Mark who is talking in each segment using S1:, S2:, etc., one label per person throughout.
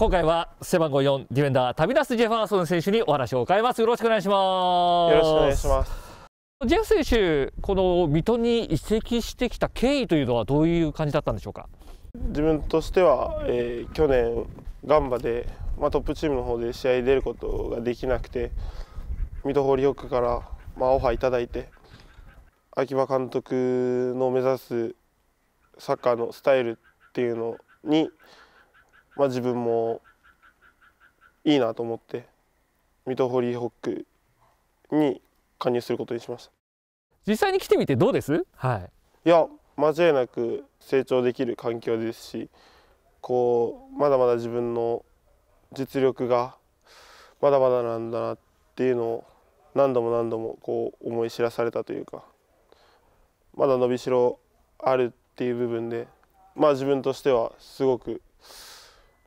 S1: 今回は背番号4ディフェンダー旅立つジェファーソン選手にお話を伺いますよろしくお願いしますよろしくお願いしますジェフ選手この水戸に移籍してきた経緯というのはどういう感じだったんでしょうか
S2: 自分としては、えー、去年ガンバで、まあ、トップチームの方で試合に出ることができなくて水戸ホリックから、まあ、オファーいただいて秋葉監督の目指すサッカーのスタイルっていうのにまあ、自分もいいなと思って水戸ホリーホックに加入することにしました
S1: 実際に来てみてどうですは
S2: いいや間違いなく成長できる環境ですしこうまだまだ自分の実力がまだまだなんだなっていうのを何度も何度もこう思い知らされたというかまだ伸びしろあるっていう部分でまあ自分としてはすごく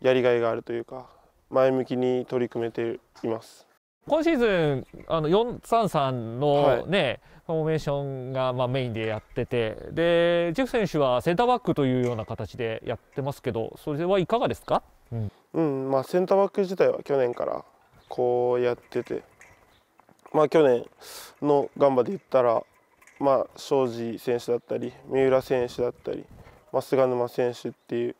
S2: やりがいがあるというか前向きに取り組めています。
S1: 今シーズンあの433のね、はい、フォーメーションがまあメインでやっててでジェフ選手はセンターバックというような形でやってますけどそれはいかがですか、う
S2: んうんまあ、センターバック自体は去年からこうやってて、まあ、去年のガンバで言ったら、まあ、庄司選手だったり三浦選手だったり、まあ、菅沼選手っていう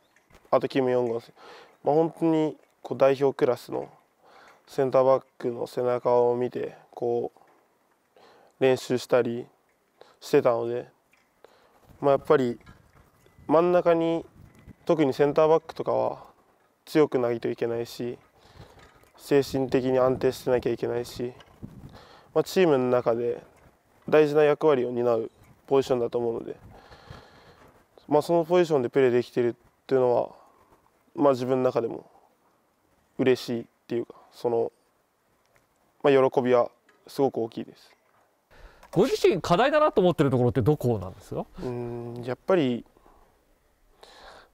S2: あとキム・ヨンゴン選手まあ、本当にこう代表クラスのセンターバックの背中を見てこう練習したりしてたので、まあ、やっぱり真ん中に特にセンターバックとかは強くないといけないし精神的に安定してなきゃいけないし、まあ、チームの中で大事な役割を担うポジションだと思うので、まあ、そのポジションでプレーできてるっていうのはまあ、自分の中でも嬉しいっていうかその、まあ、喜びはすごく大きいです。
S1: ご自身課題だなと思ってるところってどこな
S2: んですかうんやっぱり、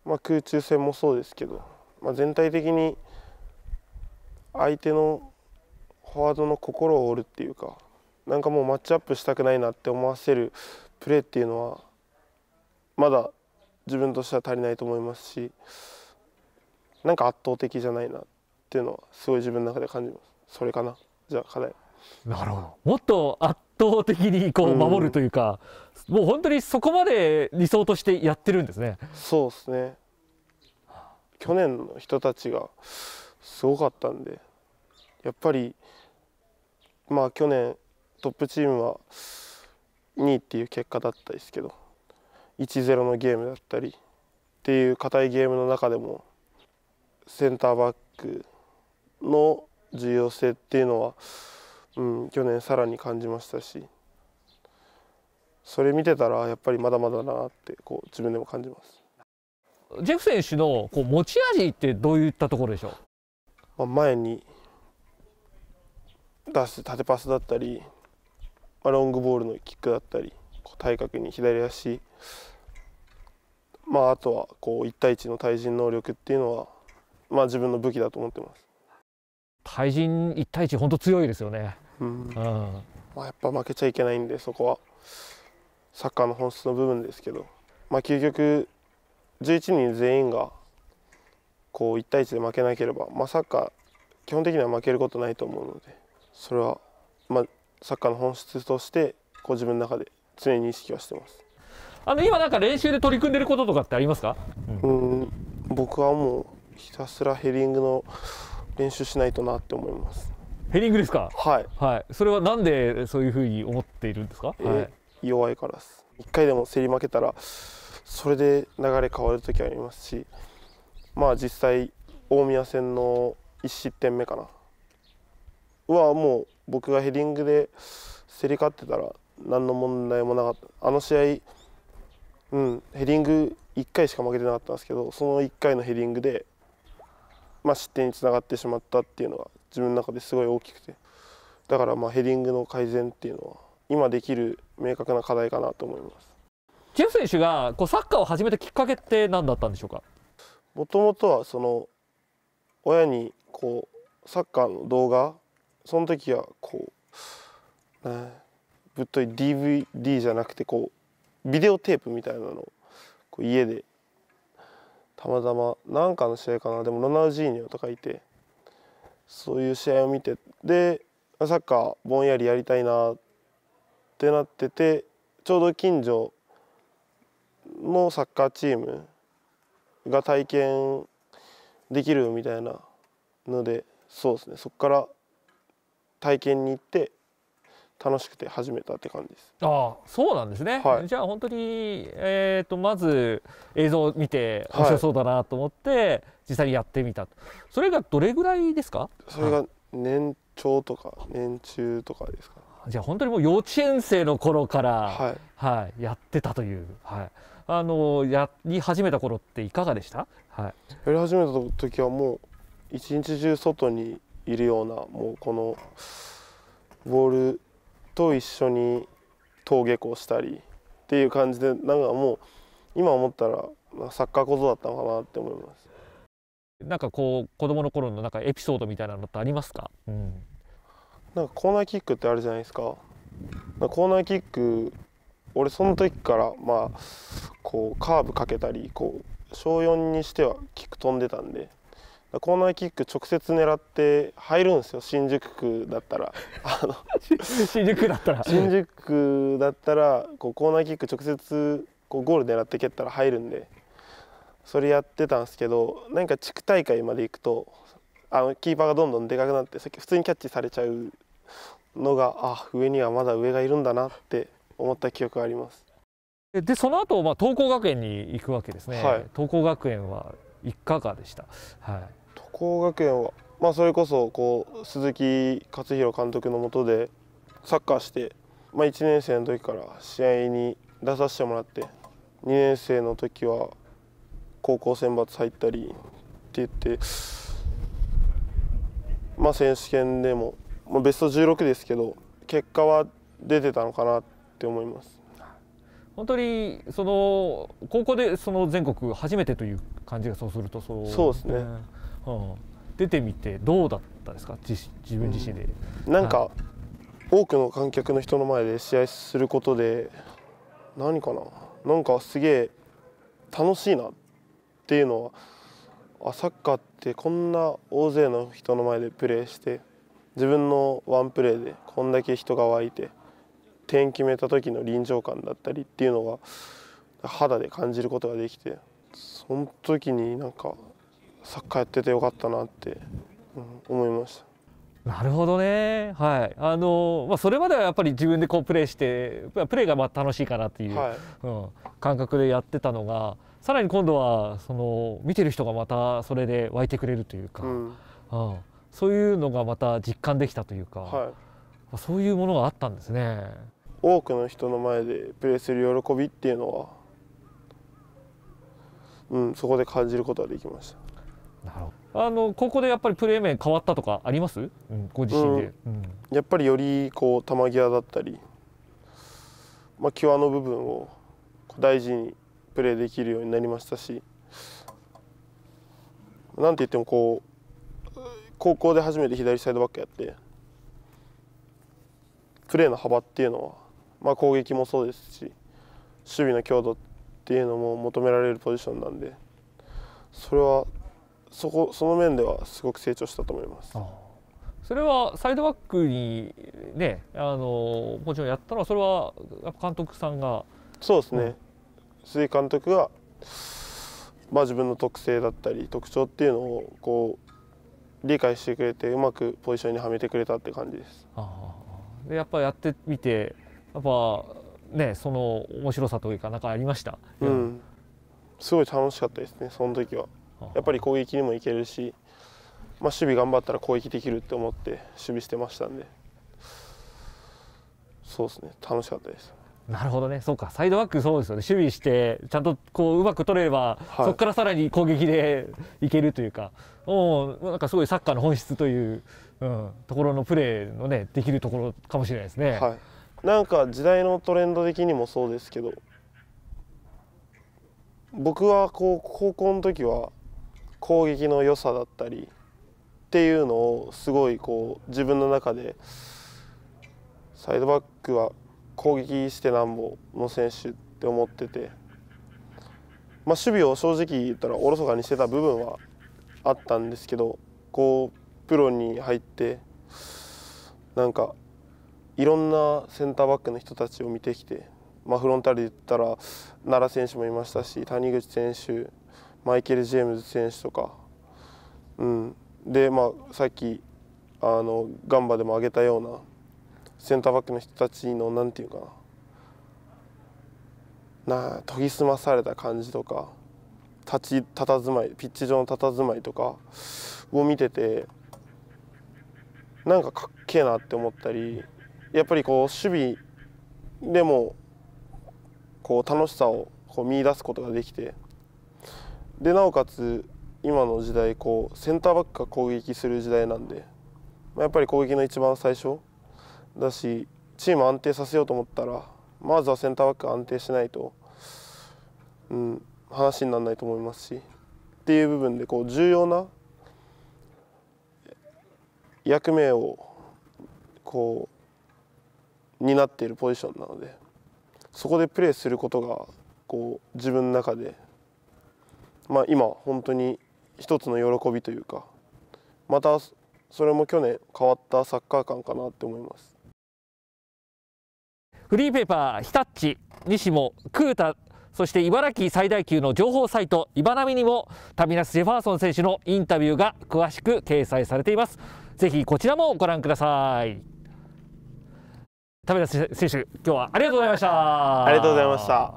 S2: まあ、空中戦もそうですけど、まあ、全体的に相手のフォワードの心を折るっていうかなんかもうマッチアップしたくないなって思わせるプレーっていうのはまだ自分としては足りないと思いますし。なんか圧倒的じゃないなっていうのはすごい自分の中で感じますそれかなじゃあ課
S1: 題なるほどもっと圧倒的にこう守るというか、うん、もう本当にそこまで理想としてやってるんですねそうですね去
S2: 年の人たちがすごかったんでやっぱりまあ去年トップチームは2位っていう結果だったですけど1-0のゲームだったりっていう硬いゲームの中でもセンターバックの重要性っていうのは、うん、去年さらに感じましたしそれ見てたらやっぱりまだまだなってこう自分でも感じます。
S1: ジェフ選手のこう持ち味ってどういったところでしょう、まあ、前に
S2: 出す縦パスだったり、まあ、ロングボールのキックだったり体格に左足、まあ、あとはこう1対1の対人能力っていうのはまあ、自分の武器だと思ってます。
S1: 対人1対1本当強いですよね、うん、
S2: まあ、やっぱ負けちゃいけないんでそこはサッカーの本質の部分ですけど、まあ、究極11人全員がこう1対1で負けなければ、まあ、サッカー基本的には負けることないと思うのでそれは、まあ、サッカーの本質としてこう自分の中で常に意識はしてます。
S1: あの今なんか練習で取り組んでることとかってありますか？うん、僕はもう
S2: ひたすらヘディングの練習しないとなって思います
S1: ヘディングですかはい、はい、それはなんでそういうふうに思っているんですか、えー、はい、弱いからです一回で
S2: も競り負けたらそれで流れ変わる時ありますしまあ実際大宮戦の1失点目かなはもう僕がヘディングで競り勝ってたら何の問題もなかったあの試合、うん、ヘディング1回しか負けてなかったんですけどその1回のヘディングでまあ、失点につながってしまったっていうのは自分の中ですごい大きくてだからまあヘディングの改善っていうのは今できる明確な課題かなと思います
S1: ジェフ選手がこうサッカーを始めたきっかけって何だったんでしょうかもともとは
S2: その親にこうサッカーの動画その時はこう、ね、ぶっとい DVD じゃなくてこうビデオテープみたいなのをこう家でたまたま何かの試合かなでもロナウジーニョとかいてそういう試合を見てでサッカーぼんやりやりたいなってなっててちょうど近所のサッカーチームが体験できるみたいなのでそうですねそこから体験に行って楽しくて始めたって感じです。
S1: あそうなんですね、はい、じゃあ本当に、えーと、とまず映像を見て面白そうだなと思って、はい、実際にやってみたそれがどれぐらいですかそれが年長とか年
S2: 中とかですか、ね、
S1: じゃあ本当にもう幼稚園生の頃から、はい、はい、やってたという、はい、あのやり始めた頃っていかがでした、はい、やり始めた
S2: 時はもう一日中外にいるようなもうこのボールと一緒に登下校したりっていう感じでなんかもう今思ったらサッカー小僧だったのかなって思います
S1: なんかこう子供の頃のなんかエピソードみたいなのってありますか、うん、なんか
S2: コーナーキックってあるじゃないですかかコーナーキック俺その時からまあこうカーブかけたりこう小4にしてはキック飛んでたんで校内キック直接狙って入るんですよ新宿区だったら
S1: 新宿区だったら
S2: 新宿区だったらこうコーナーキック直接こうゴール狙って蹴ったら入るんでそれやってたんですけどなんか地区大会まで行くとあのキーパーがどんどんでかくなってさっき普通にキャッチされちゃうのがあ上にはまだ上がいるんだなって思った記憶があります
S1: でその後、まあ桐光学園に行くわけですね、はい、東光学園はいかがでした、はい、
S2: 工学園は、まあ、それこそこう鈴木勝弘監督のもとでサッカーして、まあ、1年生の時から試合に出させてもらって2年生の時は高校選抜入ったりって言って、まあ、選手権でも、まあ、ベスト16ですけど結果は出てたのかなって思います。
S1: 本当にその高校でその全国初めてという感じがそうするとそうそうですね、うん、出てみてどうだったですか自自分自身で、うん、なんか、は
S2: い、多くの観客の人の前で試合することで何かななんかすげえ楽しいなっていうのはあサッカーってこんな大勢の人の前でプレーして自分のワンプレーでこんだけ人が湧いて点決めた時の臨場感だったりっていうのが肌で感じることができてその時になんかサッカーやっててよかったなって、うん、思いました。
S1: なるほどね、はいあのまあ、それまではやっぱり自分でこうプレーしてプレーがまあ楽しいかなっていう、はい、うん、感覚でやってたのがさらに今度はその見てる人がまたそれで湧いてくれるというか、うん、うん、そういうのがまた実感できたというか、はい、そういうものがあったんですね。
S2: 多くの人の前でプレーする喜びっていうのはうん、そこで感じることはできまし
S1: た。なるほどあのここでやっぱりプレー面変わったとかあります、うん、ご自身で、うん、やっ
S2: ぱりよりこう球際だったり、まあ、際の部分を大事にプレーできるようになりましたしなんて言ってもこう高校で初めて左サイドバックやってプレーの幅っていうのは、まあ、攻撃もそうですし守備の強度っていうのも求められるポジションなんでそれはそこその面ではすごく成長したと思います。
S1: それはサイドバックにねあのもちろんやったのはそれは監督さんがそうですね、う
S2: ん、鈴井監督がまあ自分の特性だったり特徴っていうのをこう理解してくれてうまくポジションにはめてくれたって感じです。あ
S1: でやっぱやってみてやっぱねその面白さというかなんかありました、うん、
S2: すごい楽しかったですねその時はやっぱり攻撃にもいけるし、まあ、守備頑張ったら攻撃できるって思って守備してましたんでそうですね楽しかったです
S1: なるほどね、そうか、サイドバック、そうですよね、守備して、ちゃんとこううまく取れれば、はい、そこからさらに攻撃で いけるというか、おなんかすごいサッカーの本質という、うん、ところのプレーのね、できるところかもしれないですね。はい
S2: なんか時代のトレンド的にもそうですけど僕はこう高校の時は攻撃の良さだったりっていうのをすごいこう自分の中でサイドバックは攻撃してなんぼの選手って思ってて、まあ、守備を正直言ったらおろそかにしてた部分はあったんですけどこうプロに入ってなんかいろんなセンターバックの人たちを見てきて、まあ、フロンターレで言ったら奈良選手もいましたし谷口選手マイケル・ジェームズ選手とか、うん、で、まあ、さっきあのガンバでも挙げたようなセンターバックの人たちのんていうかなな研ぎ澄まされた感じとか立ち佇まいピッチ上の佇まいとかを見ててなんかかっけえなって思ったりやっぱりこう守備でもこう楽しさをこう見出すことができてでなおかつ今の時代こうセンターバックが攻撃する時代なんで、まあ、やっぱり攻撃の一番最初だしチーム安定させようと思ったらまずはセンターバック安定しないと、うん、話にならないと思いますしっていう部分でこう重要な役目をこうになっているポジションなのでそこでプレーすることがこう自分の中で、まあ、今本当に一つの喜びというかまたそれも去年変わったサッカー観かなって思います。
S1: フリーペーパー日立西もクータそして茨城最大級の情報サイト茨バにもタミナス・ジェファーソン選手のインタビューが詳しく掲載されていますぜひこちらもご覧ください田辺選手今日はありがとうございましたありがとうございました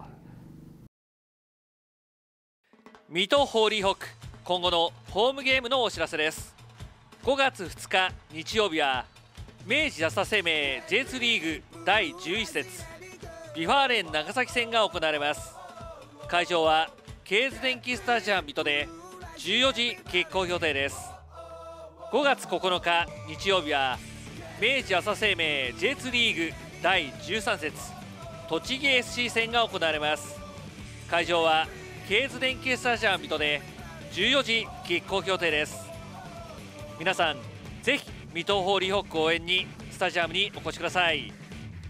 S1: 水戸ホーリーホック今後のホームゲームのお知らせです5月2日日曜日は明治安田生命 J2 リーグ第11節ビファーレン長崎戦が行われます会場はケーズ電機スタジアム水戸で14時キ行予定です5月9日日曜日は明治朝生命 J2 リーグ第13節栃木 SC 戦が行われます会場はケーズ電気スタジアム水戸で14時キッ協定です皆さんぜひ水戸ホーリーホック応援にスタジアムにお越しください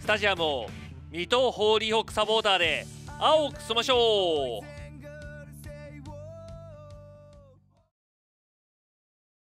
S1: スタジアムを水戸ホーリーホックサポーターで青く染ましょう